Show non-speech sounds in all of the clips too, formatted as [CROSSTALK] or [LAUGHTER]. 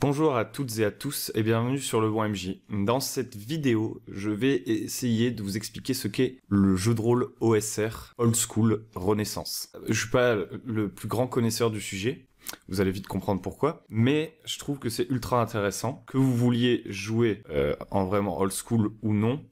Bonjour à toutes et à tous et bienvenue sur le bon MJ. Dans cette vidéo, je vais essayer de vous expliquer ce qu'est le jeu de rôle OSR, Old School Renaissance. Je suis pas le plus grand connaisseur du sujet, vous allez vite comprendre pourquoi, mais je trouve que c'est ultra intéressant, que vous vouliez jouer euh, en vraiment old school ou non,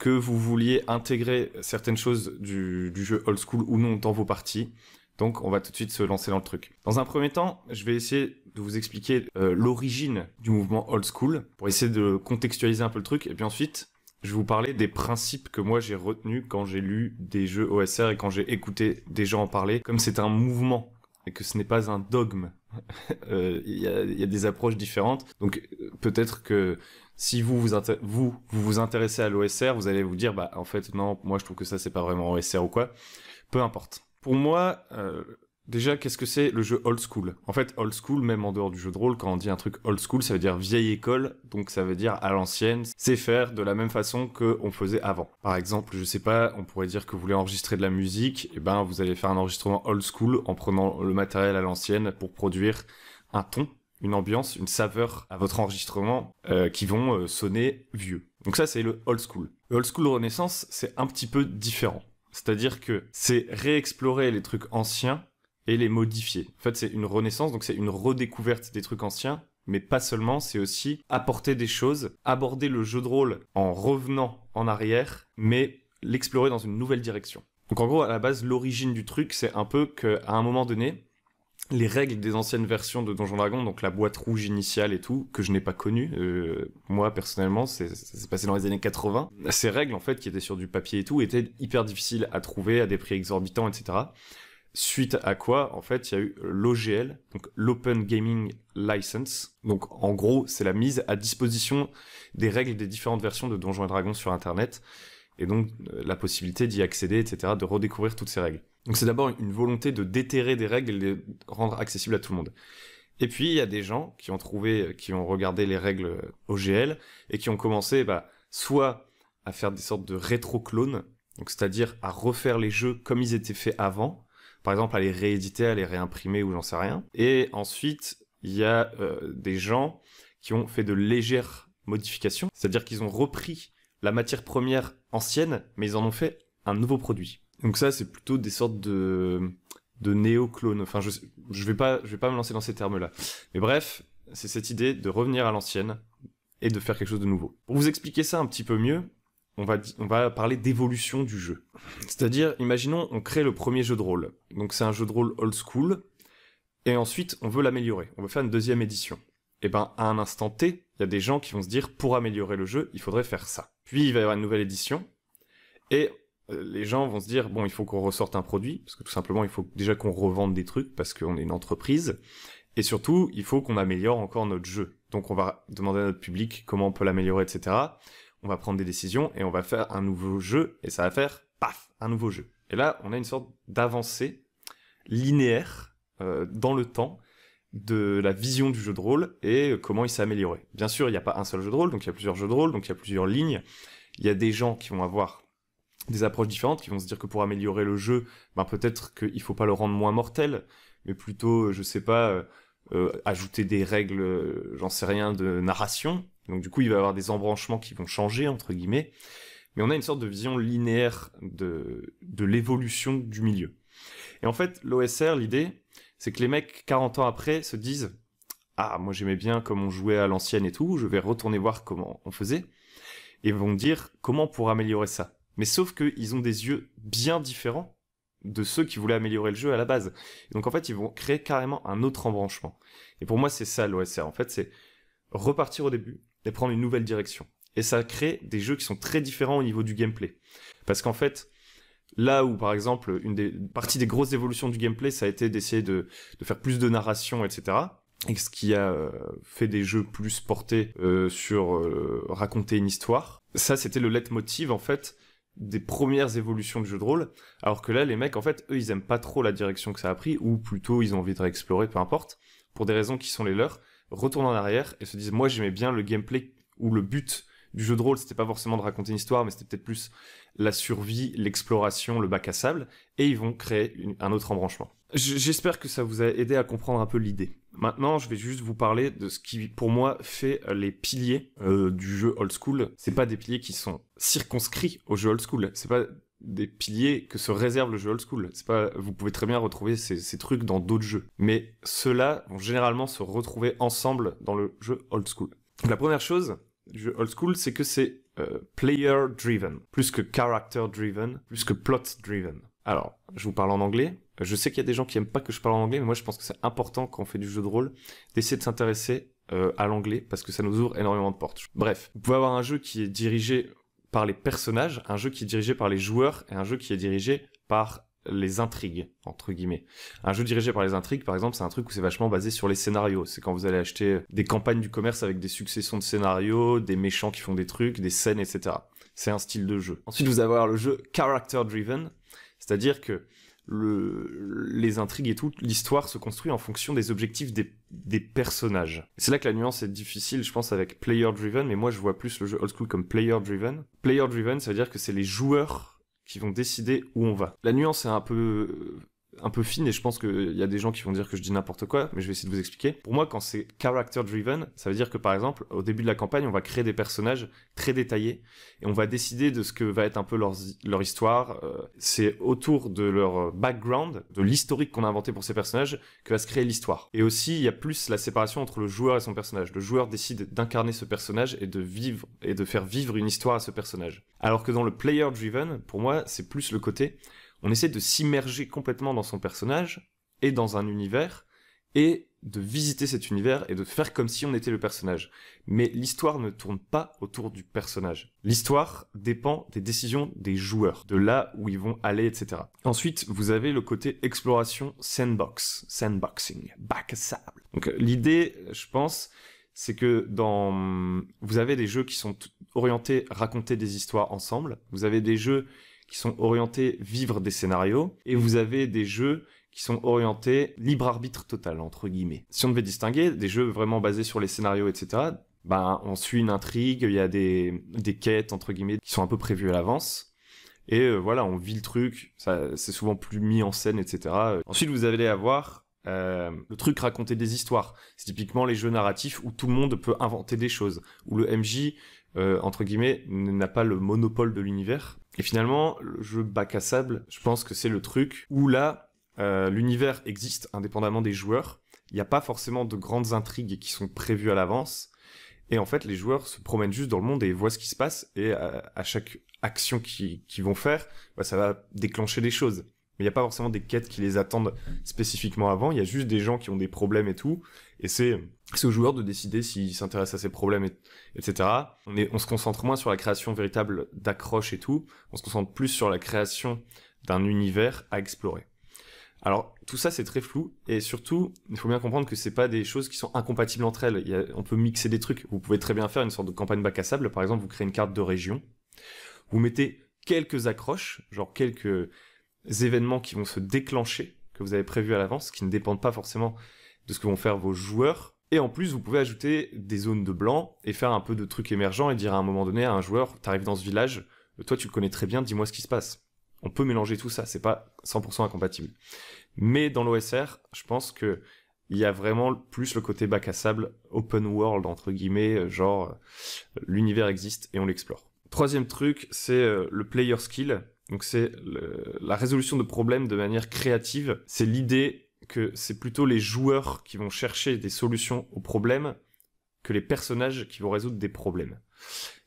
que vous vouliez intégrer certaines choses du, du jeu old school ou non dans vos parties, donc on va tout de suite se lancer dans le truc. Dans un premier temps, je vais essayer de vous expliquer euh, l'origine du mouvement old school pour essayer de contextualiser un peu le truc. Et puis ensuite, je vais vous parler des principes que moi j'ai retenus quand j'ai lu des jeux OSR et quand j'ai écouté des gens en parler, comme c'est un mouvement et que ce n'est pas un dogme. [LAUGHS] Euh, il y, a, y, a des approches différentes. Donc peut-être que si vous vous, vous vous, vous intéressez à l'OSR, vous allez vous dire, bah en fait non, moi je trouve que ça c'est pas vraiment OSR ou quoi. Peu importe. Pour moi, euh, Déjà, qu'est-ce que c'est le jeu old school En fait, old school, même en dehors du jeu de rôle, quand on dit un truc old school, ça veut dire vieille école, donc ça veut dire à l'ancienne, c'est faire de la même façon qu'on faisait avant. Par exemple, je sais pas, on pourrait dire que vous voulez enregistrer de la musique, et eh ben vous allez faire un enregistrement old school en prenant le matériel à l'ancienne pour produire un ton, une ambiance, une saveur à votre enregistrement euh, qui vont euh, sonner vieux. Donc ça, c'est le old school. old school Renaissance, c'est un petit peu différent. C'est-à-dire que c'est réexplorer les trucs anciens et les modifier. En fait, c'est une renaissance, donc c'est une redécouverte des trucs anciens, mais pas seulement, c'est aussi apporter des choses, aborder le jeu de rôle en revenant en arrière, mais l'explorer dans une nouvelle direction. Donc en gros, à la base, l'origine du truc, c'est un peu qu'à un moment donné, les règles des anciennes versions de Donjon Dragon, donc la boîte rouge initiale et tout, que je n'ai pas connue, euh, moi personnellement, c'est s'est passé dans les années 80, ces règles en fait qui étaient sur du papier et tout étaient hyper difficiles à trouver à des prix exorbitants, etc. Suite à quoi, en fait, il y a eu l'OGL, donc l'Open Gaming License. Donc, en gros, c'est la mise à disposition des règles des différentes versions de Donjons et Dragons sur Internet, et donc euh, la possibilité d'y accéder, etc., de redécouvrir toutes ces règles. Donc, c'est d'abord une volonté de déterrer des règles et de les rendre accessibles à tout le monde. Et puis, il y a des gens qui ont trouvé, euh, qui ont regardé les règles euh, OGL et qui ont commencé, bah, soit à faire des sortes de rétro-clones, donc c'est-à-dire à refaire les jeux comme ils étaient faits avant, par exemple à les rééditer, à les réimprimer ou j'en sais rien. Et ensuite, il y a euh, des gens qui ont fait de légères modifications, c'est-à-dire qu'ils ont repris la matière première ancienne, mais ils en ont fait un nouveau produit. Donc ça, c'est plutôt des sortes de de néo Enfin, je je vais pas je vais pas me lancer dans ces termes-là. Mais bref, c'est cette idée de revenir à l'ancienne et de faire quelque chose de nouveau. Pour vous expliquer ça un petit peu mieux, on va, parler d'évolution du jeu. C'est-à-dire, imaginons, on crée le premier jeu de rôle. Donc c'est un jeu de rôle old school, et ensuite on veut l'améliorer, on veut faire une deuxième édition. Et eh ben à un instant T, il y a des gens qui vont se dire, pour améliorer le jeu, il faudrait faire ça. Puis il va y avoir une nouvelle édition, et euh, les gens vont se dire, bon, il faut qu'on ressorte un produit, parce que tout simplement, il faut déjà qu'on revende des trucs, parce qu'on est une entreprise, et surtout, il faut qu'on améliore encore notre jeu. Donc on va demander à notre public comment on peut l'améliorer, etc on va prendre des décisions et on va faire un nouveau jeu et ça va faire paf un nouveau jeu. Et là, on a une sorte d'avancée linéaire euh, dans le temps de la vision du jeu de rôle et comment il s'est amélioré. Bien sûr, il n'y a pas un seul jeu de rôle, donc il y a plusieurs jeux de rôle, donc il y a plusieurs lignes. Il y a des gens qui vont avoir des approches différentes, qui vont se dire que pour améliorer le jeu, ben peut-être qu'il faut pas le rendre moins mortel, mais plutôt, je sais pas, euh, euh, ajouter des règles, j'en sais rien, de narration donc du coup, il va y avoir des embranchements qui vont changer, entre guillemets. Mais on a une sorte de vision linéaire de, l'évolution du milieu. Et en fait, l'OSR, l'idée, c'est que les mecs, 40 ans après, se disent « Ah, moi j'aimais bien comme on jouait à l'ancienne et tout, je vais retourner voir comment on faisait. » Et vont dire « Comment pour améliorer ça ?» Mais sauf qu'ils ont des yeux bien différents de ceux qui voulaient améliorer le jeu à la base. donc en fait, ils vont créer carrément un autre embranchement. Et pour moi, c'est ça l'OSR. En fait, c'est repartir au début, de prendre une nouvelle direction. Et ça crée des jeux qui sont très différents au niveau du gameplay. Parce qu'en fait, là où par exemple, une des des grosses évolutions du gameplay, ça a été d'essayer de, faire plus de narration, etc et ce qui a euh, fait des jeux plus portés euh, sur euh, raconter une histoire. Ça, c'était le leitmotiv, en fait, des premières évolutions de jeux de rôle, alors que là, les mecs, en fait, eux, ils aiment pas trop la direction que ça a pris, ou plutôt, ils ont envie de réexplorer, peu importe, pour des raisons qui sont les leurs, retournent en arrière et se disent moi j'aimais bien le gameplay ou le but du jeu de rôle, c'était pas forcément de raconter une histoire, mais c'était peut-être plus la survie, l'exploration, le bac à sable, et ils vont créer un autre embranchement. J'espère que ça vous a aidé à comprendre un peu l'idée. Maintenant, je vais juste vous parler de ce qui, pour moi, fait les piliers euh, du jeu old school. C'est pas des piliers qui sont circonscrits au jeu old school. C'est pas des piliers que se réserve le jeu old school. C'est pas, vous pouvez très bien retrouver ces, trucs dans d'autres jeux, mais ceux-là vont généralement se retrouver ensemble dans le jeu old school. la première chose du jeu old school, c'est que c'est euh, player driven, plus que character driven, plus que plot driven. Alors, je vous parle en anglais. Je sais qu'il y a des gens qui aiment pas que je parle en anglais, mais moi je pense que c'est important quand on fait du jeu de rôle d'essayer de s'intéresser euh, à l'anglais parce que ça nous ouvre énormément de portes. Bref, vous pouvez avoir un jeu qui est dirigé par les personnages, un jeu qui est dirigé par les joueurs et un jeu qui est dirigé par les intrigues, entre guillemets. Un jeu dirigé par les intrigues, par exemple, c'est un truc où c'est vachement basé sur les scénarios. C'est quand vous allez acheter euh, des campagnes du commerce avec des successions de scénarios, des méchants qui font des trucs, des scènes, etc. C'est un style de jeu. Ensuite, vous avez le jeu character driven, c'est-à-dire que le, les intrigues et tout, l'histoire se construit en fonction des objectifs des, des personnages. C'est là que la nuance est difficile, je pense, avec player driven, mais moi je vois plus le jeu old school comme player driven. Player driven, ça veut dire que c'est les joueurs qui vont décider où on va. La nuance est un peu un peu fine et je pense qu'il y a des gens qui vont dire que je dis n'importe quoi, mais je vais essayer de vous expliquer. Pour moi, quand c'est character driven, ça veut dire que par exemple, au début de la campagne, on va créer des personnages très détaillés et on va décider de ce que va être un peu leur, histoire. Euh, c'est autour de leur background, de l'historique qu'on a inventé pour ces personnages, que va se créer l'histoire. Et aussi, il y a plus la séparation entre le joueur et son personnage. Le joueur décide d'incarner ce personnage et de vivre et de faire vivre une histoire à ce personnage. Alors que dans le player driven, pour moi, c'est plus le côté on essaie de s'immerger complètement dans son personnage et dans un univers et de visiter cet univers et de faire comme si on était le personnage. Mais l'histoire ne tourne pas autour du personnage. L'histoire dépend des décisions des joueurs, de là où ils vont aller, etc. Ensuite, vous avez le côté exploration sandbox, sandboxing, bac à sable. Donc euh, l'idée, je pense, c'est que dans... Vous avez des jeux qui sont orientés, raconter des histoires ensemble. Vous avez des jeux qui sont orientés vivre des scénarios, et vous avez des jeux qui sont orientés libre arbitre total, entre guillemets. Si on devait distinguer des jeux vraiment basés sur les scénarios, etc., ben, on suit une intrigue, il y a des, quêtes, entre guillemets, qui sont un peu prévues à l'avance. Et euh, voilà, on vit le truc, ça, c'est souvent plus mis en scène, etc. Ensuite, vous allez avoir euh, le truc raconter des histoires. C'est typiquement les jeux narratifs où tout le monde peut inventer des choses, où le MJ, euh, entre guillemets, n'a pas le monopole de l'univers. Et finalement, le jeu bac à sable, je pense que c'est le truc où là, euh, l'univers existe indépendamment des joueurs. Il n'y a pas forcément de grandes intrigues qui sont prévues à l'avance. Et en fait, les joueurs se promènent juste dans le monde et voient ce qui se passe. Et euh, à, chaque action qu'ils vont faire, bah, ça va déclencher des choses. Mais il n'y a pas forcément des quêtes qui les attendent spécifiquement avant. Il y a juste des gens qui ont des problèmes et tout. Et c'est c'est joueur de décider s'il s'intéresse à ces problèmes, et, etc. On, est, on se concentre moins sur la création véritable d'accroches et tout. On se concentre plus sur la création d'un univers à explorer. Alors tout ça c'est très flou et surtout il faut bien comprendre que c'est pas des choses qui sont incompatibles entre elles. on peut mixer des trucs. Vous pouvez très bien faire une sorte de campagne bac à sable. Par exemple, vous créez une carte de région. Vous mettez quelques accroches, genre quelques événements qui vont se déclencher, que vous avez prévu à l'avance, qui ne dépendent pas forcément de ce que vont faire vos joueurs. Et en plus, vous pouvez ajouter des zones de blanc et faire un peu de trucs émergents et dire à un moment donné à un joueur, t'arrives dans ce village, toi tu le connais très bien, dis-moi ce qui se passe. On peut mélanger tout ça, c'est pas 100% incompatible. Mais dans l'OSR, je pense que il y a vraiment plus le côté bac à sable, open world entre guillemets, euh, genre euh, l'univers existe et on l'explore. Troisième truc, c'est euh, le player skill. Donc c'est la résolution de problèmes de manière créative. C'est l'idée que c'est plutôt les joueurs qui vont chercher des solutions aux problèmes que les personnages qui vont résoudre des problèmes.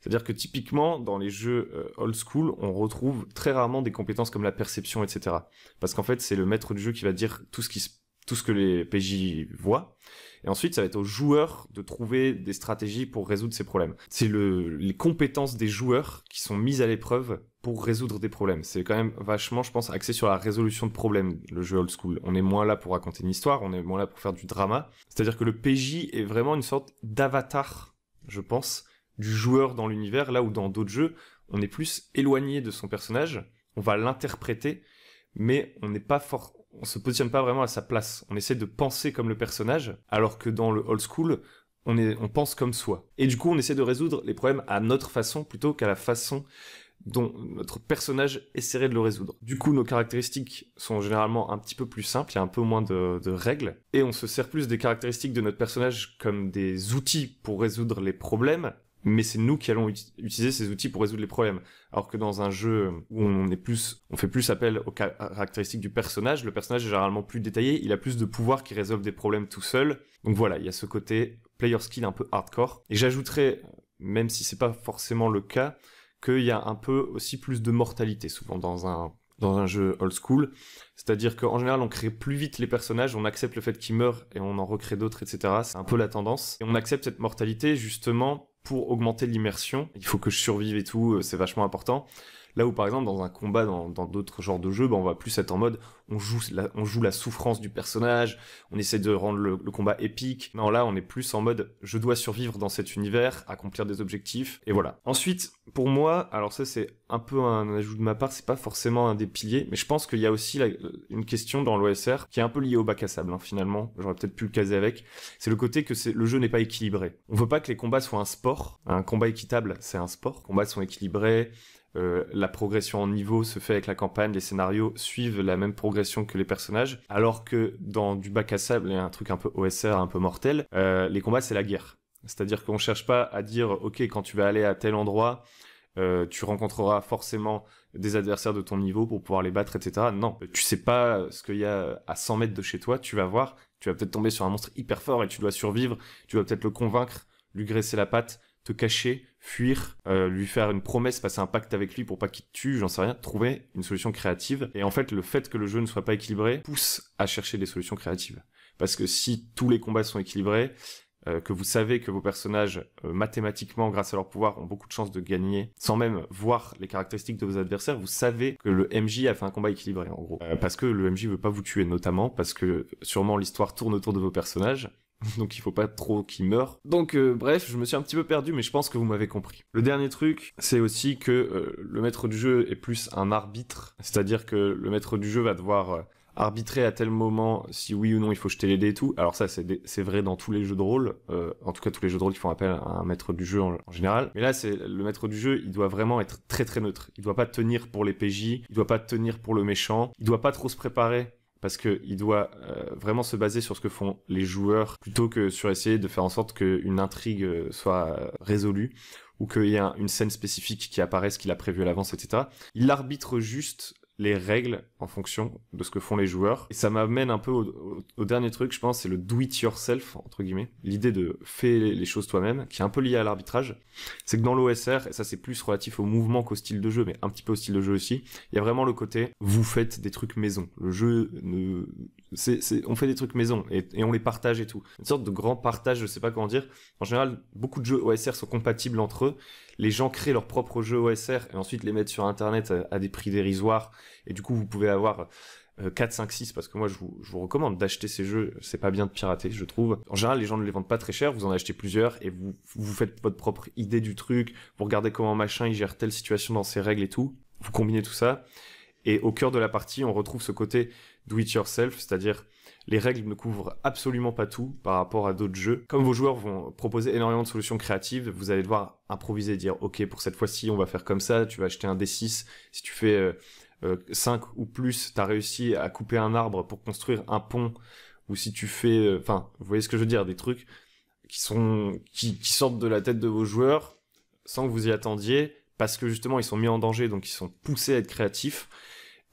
C'est-à-dire que typiquement, dans les jeux euh, old school, on retrouve très rarement des compétences comme la perception, etc. Parce qu'en fait, c'est le maître du jeu qui va dire tout ce, qui tout ce que les PJ voient. Et ensuite, ça va être aux joueurs de trouver des stratégies pour résoudre ces problèmes. C'est les compétences des joueurs qui sont mises à l'épreuve pour résoudre des problèmes. C'est quand même vachement, je pense, axé sur la résolution de problèmes, le jeu old school. On est moins là pour raconter une histoire, on est moins là pour faire du drama. C'est-à-dire que le PJ est vraiment une sorte d'avatar, je pense, du joueur dans l'univers, là où dans d'autres jeux, on est plus éloigné de son personnage, on va l'interpréter, mais on n'est pas fort, on se positionne pas vraiment à sa place. On essaie de penser comme le personnage, alors que dans le old school, on, est, on pense comme soi. Et du coup, on essaie de résoudre les problèmes à notre façon plutôt qu'à la façon dont notre personnage essaierait de le résoudre. Du coup, nos caractéristiques sont généralement un petit peu plus simples, il y a un peu moins de, règles, et on se sert plus des caractéristiques de notre personnage comme des outils pour résoudre les problèmes, mais c'est nous qui allons utiliser ces outils pour résoudre les problèmes. Alors que dans un jeu où on on fait plus appel aux caractéristiques du personnage, le personnage est généralement plus détaillé, il a plus de pouvoirs qui résolvent des problèmes tout seul. Donc voilà, il y a ce côté player skill un peu hardcore. Et j'ajouterais, même si c'est pas forcément le cas, qu'il y a un peu aussi plus de mortalité souvent dans un dans un jeu old school. C'est-à-dire qu'en général, on crée plus vite les personnages, on accepte le fait qu'ils meurent et on en recrée d'autres, etc. C'est un peu la tendance. Et on accepte cette mortalité justement pour augmenter l'immersion. Il faut que je survive et tout, euh, c'est vachement important. Là où par exemple dans un combat, dans d'autres genres de jeux, bah, on va plus être en mode on joue, la, on joue la souffrance du personnage, on essaie de rendre le, combat épique. Non là on est plus en mode je dois survivre dans cet univers, accomplir des objectifs, et voilà. Ensuite, pour moi, alors ça c'est un peu un ajout de ma part, c'est pas forcément un des piliers, mais je pense qu'il y a aussi une question dans l'OSR qui est un peu liée au bac à sable hein, finalement, j'aurais peut-être pu le caser avec, c'est le côté que le jeu n'est pas équilibré. On veut pas que les combats soient un sport, un combat équitable c'est un sport, combats sont équilibrés, euh, la progression en niveau se fait avec la campagne, les scénarios suivent la même progression que les personnages, alors que dans du bac à sable et un truc un peu OSR, un peu mortel, euh, les combats c'est la guerre. C'est-à-dire qu'on cherche pas à dire ok quand tu vas aller à tel endroit, euh, tu rencontreras forcément des adversaires de ton niveau pour pouvoir les battre, etc. Non, tu sais pas ce qu'il y a à 100 mètres de chez toi, tu vas voir, tu vas peut-être tomber sur un monstre hyper fort et tu dois survivre, tu vas peut-être le convaincre, lui graisser la patte, te cacher, fuir, euh, lui faire une promesse, passer un pacte avec lui pour pas qu'il te tue, j'en sais rien, trouver une solution créative. Et en fait, le fait que le jeu ne soit pas équilibré pousse à chercher des solutions créatives. Parce que si tous les combats sont équilibrés, euh, que vous savez que vos personnages, euh, mathématiquement, grâce à leur pouvoir, ont beaucoup de chances de gagner, sans même voir les caractéristiques de vos adversaires, vous savez que le MJ a fait un combat équilibré, en gros. parce que le MJ veut pas vous tuer, notamment, parce que sûrement l'histoire tourne autour de vos personnages, [LAUGHS] donc il faut pas trop qu'il meure. Donc euh, bref, je me suis un petit peu perdu, mais je pense que vous m'avez compris. Le dernier truc, c'est aussi que euh, le maître du jeu est plus un arbitre, c'est-à-dire que le maître du jeu va devoir euh, arbitrer à tel moment si oui ou non il faut jeter les dés et tout. Alors ça c'est vrai dans tous les jeux de rôle, en tout cas tous les jeux de rôle qui font appel à un maître du jeu en, général. Mais là c'est le maître du jeu, il doit vraiment être très très neutre. Il doit pas tenir pour les PJ, il doit pas tenir pour le méchant, il doit pas trop se préparer parce qu'il doit euh, vraiment se baser sur ce que font les joueurs plutôt que sur essayer de faire en sorte qu'une intrigue euh, soit euh, résolue ou qu'il y ait une scène spécifique qui apparaisse qu'il a prévu à l'avance, etc. Il arbitre juste les règles en fonction de ce que font les joueurs. Et ça m'amène un peu au, dernier truc, je pense, c'est le do it yourself, entre guillemets. L'idée de faire les choses toi-même, qui est un peu liée à l'arbitrage. C'est que dans l'OSR, et ça c'est plus relatif au mouvement qu'au style de jeu, mais un petit peu au style de jeu aussi, il y a vraiment le côté, vous faites des trucs maison. Le jeu ne... C'est, on fait des trucs maison et, et, on les partage et tout. Une sorte de grand partage, je sais pas comment dire. En général, beaucoup de jeux OSR sont compatibles entre eux, les gens créent leurs propres jeux OSR et ensuite les mettent sur Internet euh, à, des prix dérisoires. Et du coup, vous pouvez avoir 4, 5, 6, parce que moi je vous, recommande d'acheter ces jeux, c'est pas bien de pirater je trouve. En général les gens ne les vendent pas très cher, vous en achetez plusieurs et vous vous faites votre propre idée du truc, vous regardez comment machin gère telle situation dans ses règles et tout, vous combinez tout ça, et au cœur de la partie on retrouve ce côté do it yourself, c'est-à-dire les règles ne couvrent absolument pas tout par rapport à d'autres jeux. Comme vos joueurs vont proposer énormément de solutions créatives, vous allez devoir improviser, dire ok pour cette fois-ci on va faire comme ça, tu vas acheter un D6, si tu fais 5 euh, euh, ou plus, t'as réussi à couper un arbre pour construire un pont, ou si tu fais, euh, enfin vous voyez ce que je veux dire, des trucs qui sont qui sortent de la tête de vos joueurs sans que vous y attendiez, parce que justement ils sont mis en danger, donc ils sont poussés à être créatifs.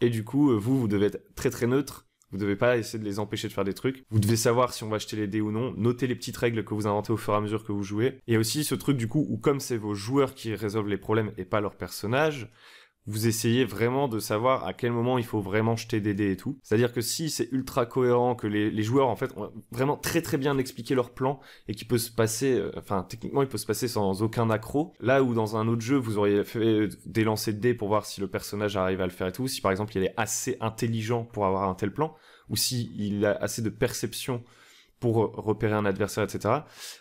Et du coup, euh, vous, vous devez être très très neutre. Vous devez pas essayer de les empêcher de faire des trucs. Vous devez savoir si on va acheter les dés ou non. noter les petites règles que vous inventez au fur et à mesure que vous jouez. Et aussi ce truc du coup où comme c'est vos joueurs qui résolvent les problèmes et pas leurs personnages, vous essayez vraiment de savoir à quel moment il faut vraiment jeter des dés et tout. C'est-à-dire que si c'est ultra cohérent, que les, joueurs en fait ont vraiment très très bien expliqué leur plan et qui peut se passer, euh, enfin techniquement il peut se passer sans aucun accroc, Là où dans un autre jeu vous auriez fait des lancers de dés pour voir si le personnage arrive à le faire et tout, si par exemple il est assez intelligent pour avoir un tel plan, ou s'il il a assez de perception pour repérer un adversaire, etc.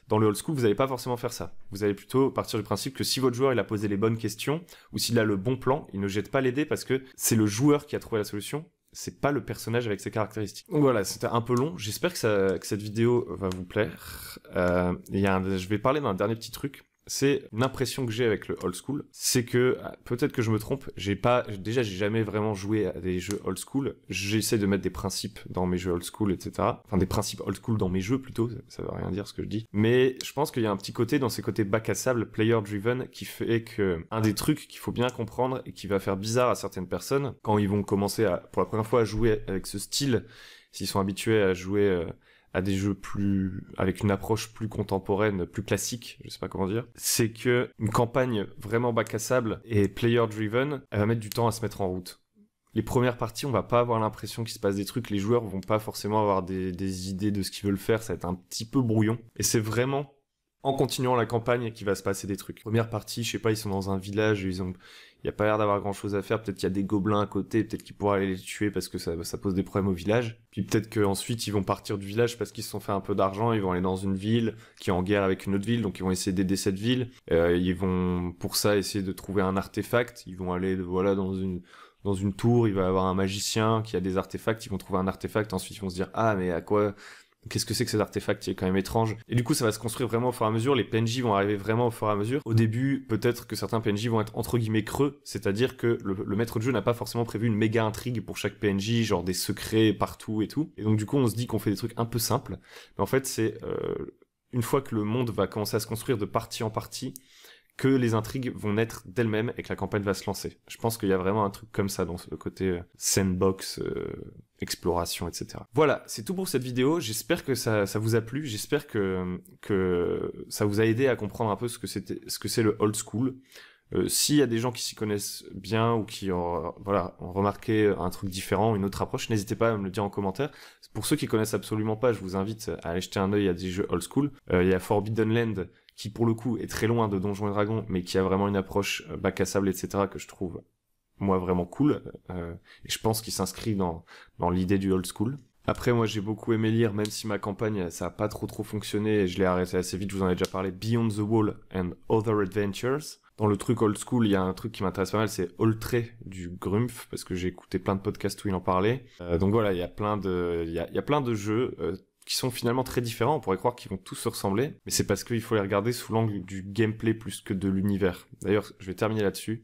Dans le old school, vous n'allez pas forcément faire ça. Vous allez plutôt partir du principe que si votre joueur il a posé les bonnes questions ou s'il a le bon plan, il ne jette pas les dés parce que c'est le joueur qui a trouvé la solution. C'est pas le personnage avec ses caractéristiques. Donc voilà, c'était un peu long. J'espère que, cette vidéo va vous plaire. Euh, y a je vais parler d'un dernier petit truc c'est l'impression que j'ai avec le old school, c'est que ah, peut-être que je me trompe, j'ai pas déjà j'ai jamais vraiment joué à des jeux old school. J'essaie de mettre des principes dans mes jeux old school, etc. Enfin des principes old school dans mes jeux plutôt, ça, veut rien dire ce que je dis. Mais je pense qu'il y a un petit côté dans ces côtés bac à sable, player driven, qui fait que un des trucs qu'il faut bien comprendre et qui va faire bizarre à certaines personnes quand ils vont commencer à pour la première fois à jouer avec ce style, s'ils sont habitués à jouer euh, à des jeux plus avec une approche plus contemporaine, plus classique, je sais pas comment dire, c'est que une campagne vraiment bac à sable et player driven, elle va mettre du temps à se mettre en route. Les premières parties, on va pas avoir l'impression qu'il se passe des trucs, les joueurs vont pas forcément avoir des, des idées de ce qu'ils veulent faire, ça va être un petit peu brouillon. Et c'est vraiment en continuant la campagne qui va se passer des trucs. Première partie, je sais pas, ils sont dans un village, ils ont, il y a pas l'air d'avoir grand chose à faire. Peut-être qu'il y a des gobelins à côté, peut-être qu'ils pourraient aller les tuer parce que ça, ça pose des problèmes au village. Puis peut-être qu'ensuite ils vont partir du village parce qu'ils se sont fait un peu d'argent, ils vont aller dans une ville qui est en guerre avec une autre ville, donc ils vont essayer d'aider cette ville. Euh, ils vont pour ça essayer de trouver un artefact. Ils vont aller voilà dans une dans une tour, il va y avoir un magicien qui a des artefacts, ils vont trouver un artefact, ensuite ils vont se dire ah mais à quoi qu'est-ce que c'est que cet artefact qui est quand même étrange. Et du coup, ça va se construire vraiment au fur et à mesure. Les PNJ vont arriver vraiment au fur et à mesure. Au début, peut-être que certains PNJ vont être entre guillemets creux, c'est-à-dire que le, maître de jeu n'a pas forcément prévu une méga intrigue pour chaque PNJ, genre des secrets partout et tout. Et donc du coup, on se dit qu'on fait des trucs un peu simples. Mais en fait, c'est euh, une fois que le monde va commencer à se construire de partie en partie, que les intrigues vont naître d'elles-mêmes et que la campagne va se lancer. Je pense qu'il y a vraiment un truc comme ça dans le côté euh, sandbox, euh, exploration, etc. Voilà, c'est tout pour cette vidéo. J'espère que ça, vous a plu. J'espère que, que ça vous a aidé à comprendre un peu ce que c'était, ce que c'est le old school. Euh, s'il y a des gens qui s'y connaissent bien ou qui ont, voilà, ont remarqué un truc différent, une autre approche, n'hésitez pas à me le dire en commentaire. Pour ceux qui connaissent absolument pas, je vous invite à aller jeter un œil à des jeux old school. il y a Forbidden Land qui pour le coup est très loin de Donjons et Dragons, mais qui a vraiment une approche euh, bac à sable, etc., que je trouve moi vraiment cool. Euh, et je pense qu'il s'inscrit dans, dans l'idée du old school. Après, moi j'ai beaucoup aimé lire, même si ma campagne euh, ça a pas trop trop fonctionné et je l'ai arrêté assez vite, je vous en ai déjà parlé, Beyond the Wall and Other Adventures. Dans le truc old school, il y a un truc qui m'intéresse pas mal, c'est Oltré du Grumpf, parce que j'ai écouté plein de podcasts où il en parlait. donc voilà, il y a plein de, il y a, y a plein de jeux qui sont finalement très différents. On pourrait croire qu'ils vont tous se ressembler, mais c'est parce qu'il faut les regarder sous l'angle du gameplay plus que de l'univers. D'ailleurs, je vais terminer là-dessus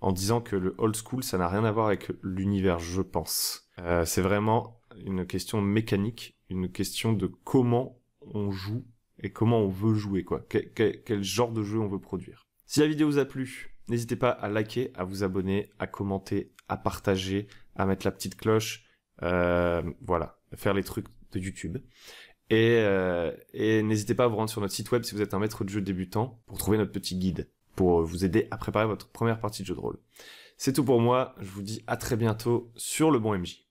en disant que le old school, ça n'a rien à voir avec l'univers, je pense. Euh, c'est vraiment une question mécanique, une question de comment on joue et comment on veut jouer, quoi. quel, genre de jeu on veut produire. Si la vidéo vous a plu, n'hésitez pas à liker, à vous abonner, à commenter, à partager, à mettre la petite cloche, euh, voilà, faire les trucs de YouTube. Et, euh, et n'hésitez pas à vous rendre sur notre site web si vous êtes un maître de jeu débutant pour trouver notre petit guide pour euh, vous aider à préparer votre première partie de jeu de rôle. C'est tout pour moi, je vous dis à très bientôt sur le bon MJ.